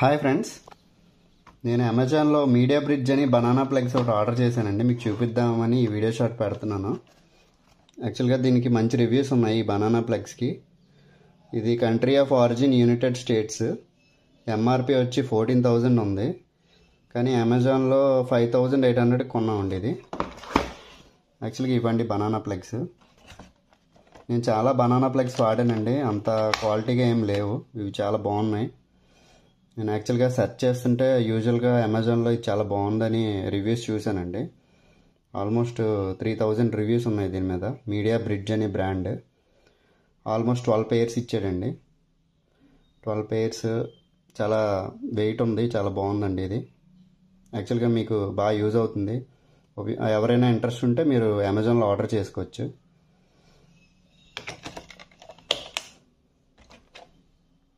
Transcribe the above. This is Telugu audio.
హాయ్ ఫ్రెండ్స్ నేను అమెజాన్లో మీడియా బ్రిడ్జ్ అని బనానా ప్లగ్స్ ఒకటి ఆర్డర్ చేశానండి మీకు చూపిద్దామని ఈ వీడియో షాట్ పెడుతున్నాను యాక్చువల్గా దీనికి మంచి రివ్యూస్ ఉన్నాయి ఈ బనానా ప్లగ్స్కి ఇది country of origin United States MRP వచ్చి ఫోర్టీన్ థౌజండ్ ఉంది కానీ అమెజాన్లో ఫైవ్ థౌజండ్ ఎయిట్ హండ్రెడ్కి కొన్నామండి ఇది యాక్చువల్గా ఇవ్వండి బనానా ప్లగ్స్ నేను చాలా బనానా ప్లగ్స్ వాడానండి అంత క్వాలిటీగా ఏం లేవు ఇవి చాలా బాగున్నాయి నేను యాక్చువల్గా సెర్చ్ చేస్తుంటే యూజువల్గా అమెజాన్లో ఇది చాలా బాగుందని రివ్యూస్ చూశానండి ఆల్మోస్ట్ త్రీ థౌజండ్ రివ్యూస్ ఉన్నాయి దీని మీద మీడియా బ్రిడ్జ్ అనే బ్రాండ్ ఆల్మోస్ట్ ట్వెల్వ్ పేర్స్ ఇచ్చాడండి ట్వెల్వ్ పేర్స్ uh, చాలా వెయిట్ ఉంది చాలా బాగుందండి ఇది యాక్చువల్గా మీకు బాగా యూజ్ అవుతుంది ఎవరైనా ఇంట్రెస్ట్ ఉంటే మీరు అమెజాన్లో ఆర్డర్ చేసుకోవచ్చు